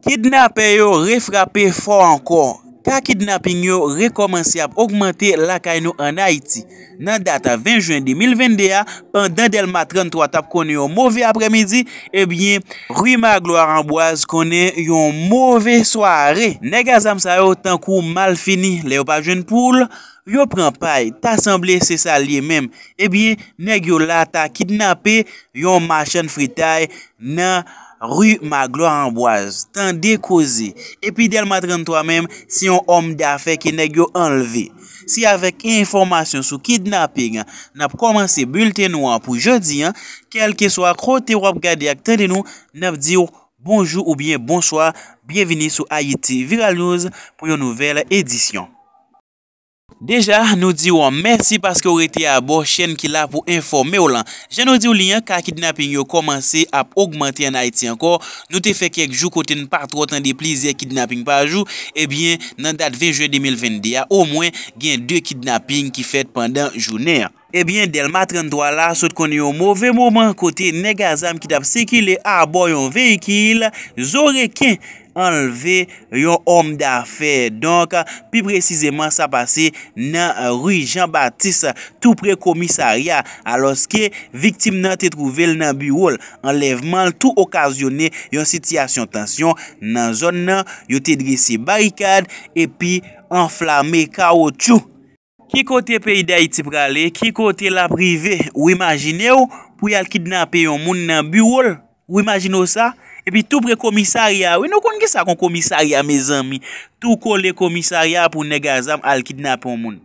Kidnapè yo refrape fò ankon. Ta kidnapè yo rekomensi ap augmente lakay nou an Haiti. Nan data 20 Juin 2021, pandan del matren twata ap konen yon mouve apremidi, ebyen, eh Rui Magloire Amboise konen yon mouve soare. Neg a zamsa yo tankou mal fini, le yo pa jen poule, yo pren pay, ta semblé se salye mem. Ebyen, neg yo la ta kidnapè yon machan fritay, nan, Ru maglo anboaz, tan dekoze, epi del matren to a mem si yon om da fe ki negyo anleve. Si avek informasyon sou kidnapping, nap komanse bulte nou an pou jodi, kel ke so a krote wap gade ak ten de nou, nap di ou oh, bonjou ou bien bonsoir, bienveni sou AIT Viral News pou yon nouvel edisyon. Deja nou diwen mersi paske ou rete a bo chen ki la pou informe ou lan. Je nou diwen liyan ka kidnapping yo komanse ap augmante an Haiti anko. Nou te feke ek jou kote nou pa tro tan de plize kidnapping pa jou. Ebyen nan dat 20 juen 2022 a o mwen gen 2 kidnapping ki fet pandan jounen. Ebyen del matran do ala sot kon yo mouve mouman kote nega zanm ki dap se ki le a bo yon veyikil zore kin. anleve yon om da fe. Donk, pi precizeman sa pase nan Rui Jean-Baptiste, tou pre komisarya, aloske, viktim nan te truvel nan biwol, anlevman tou okazyonne yon sityasyon tansyon nan zon nan, yo te dresi barikad, epi, enflame kao chou. Ki kote pe iday ti prale, ki kote la prive, ou imagine ou pou yal kidnape yon moun nan biwol, ou imagine ou sa? epi tou pre komisariya, we nou konge sa kon komisariya me zanmi, tou kole komisariya pou nega zanm al kidnapon moun,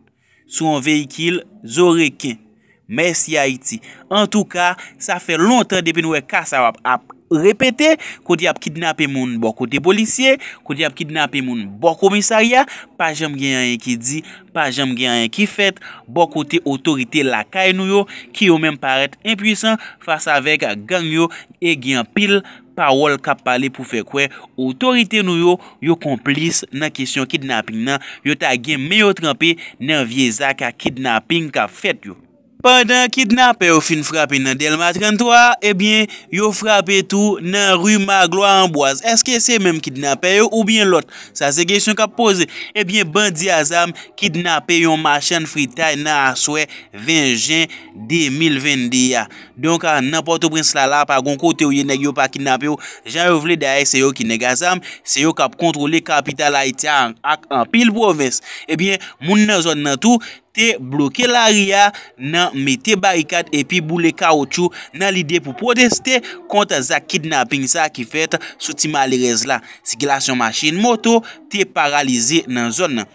sou an veyikil zorekin, mersi a iti. En tou ka, sa fe lontan depi nou e eh, kasawap ap repete, kodi ap kidnapen moun bo kote policye, kodi ap kidnapen moun bo komisariya, pa jem genyanyen ki di, pa jem genyanyen ki fet, bo kote otorite lakay nou yo, ki yo men paret impwisan, fasa vek gang yo e genyapil komisariya. Parol kap pale pou fe kwe, otorite nou yo, yo komplis nan kesyon kidnapping nan, yo ta gen meyo trampi nan vieza ka kidnapping ka fet yo. pandan kidnapè yo fin frapè nan Delma 33, ebyen yo frapè tou nan Rue Maglois en Boise. Eske se menm kidnapè yo ou byen lot? Sa se gèsyon kap pose, ebyen bandi azam kidnapè yon machan fritay nan aswe, 20 jen 2022 ya. Donk an nampoto brins la la pa gonkote ou ye neg yo pa kidnapè yo, jan yo vle daye se yo ki neg azam, se yo kap kontrole kapital a iti an ak an pil boves. Ebyen moun nan zon nan tou, te bloke l aria nan me te barikat epi bou le kaoutou nan li de pou proteste konta zak kidnaping sa ki fet sou ti malerez la. Sigilasyon machine moto te paralize nan zon nan.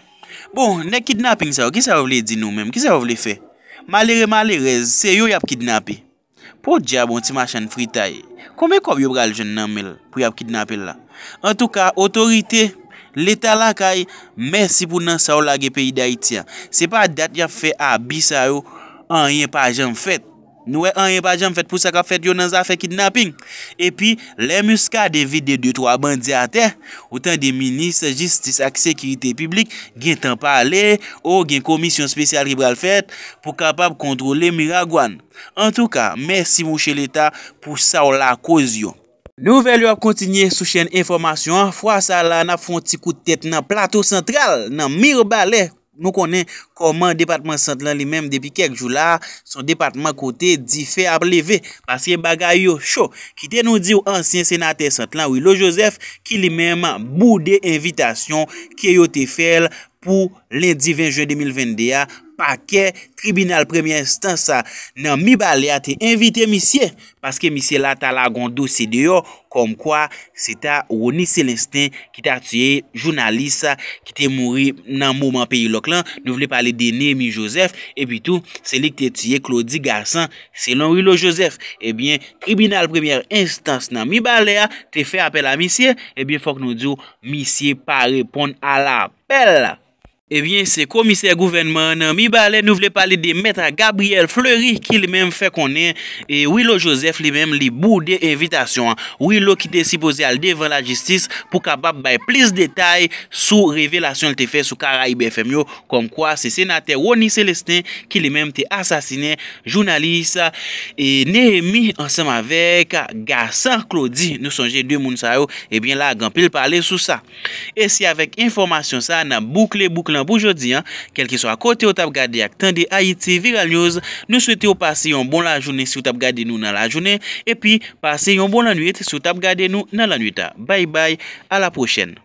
Bon, ne kidnaping sa ou, ki sa wavle di nou men, ki sa wavle fe? Malerez, malerez, se yo yap kidnapi. Po diyabon ti machine fritay, kome kob yo bral jen nan mel pou yap kidnapi la? En tou ka, otorite... L'Etat la kaye, mersi pou nan sa ou la ge peyi da iti ya. Se pa dat ya fe a bis a yo, an yon pa jom fet. Nou e an yon pa jom fet pou sa ka fet yo nan za fe kidnapping. E pi, le muska de vide de 2-3 bandi a te, ou tan de ministre, jistis ak sekirite publik, gen tan pale, ou gen komisyon spesyal liberal fet, pou kapab kontrole mi ragwan. En tou ka, mersi mou che l'Etat pou sa ou la koz yo. Nou vel yo ap kontinye sou chen informasyon, fwa sa la na fon ti koutet nan plato sentral, nan mir balè. Nou konen koman depatman sentlan li menm depi kek jou la, son depatman kote di fe ap leve. Paske bagay yo sho, ki te nou di ou ansyen senate sentlan wilo Josef, ki li menm bou de invitation ki yo te fel pou repos. Lindi 20 juen 2022, pa ke tribunal premier instansa nan Mibalea te invite misye. Paske misye la ta la gondou sede yo, kom kwa se ta ou ni selensten ki ta tue jounalisa ki te mouri nan mouman peyi loklan. Nou vle pale dene mi Josef, e pi tou, se li ke te tue klodi garsan, se lon rilo Josef, e eh bin tribunal premier instansa nan Mibalea te fe apel a misye, e eh bin fok nou diyo misye pa repon a la apel la. Ebyen se komiser gouvenman mi balen nou vle pale de metra Gabriel Fleury ki li men fe konen e Willow Joseph li men li bou de evitasyon Willow ki te sipoze al devan la jistis pou ka bab bay plis detay sou revelasyon li te fe sou kara IBFM yo kom kwa se senate Wony Celestin ki li men te asasine jounalisa e Nehemi ansem avek Gassan Clody nou sonje 2 moun sa yo ebyen la gampil pale sou sa e si avek informasyon sa nan boukle boukle pou jodi, kel ki so akote yo tab gade ak tan de Haiti viral news nou souwete yo pase yon bon la jounen si yo tab gade nou nan la jounen e pi pase yon bon la nwit si yo tab gade nou nan la nwita bay bay, ala pochen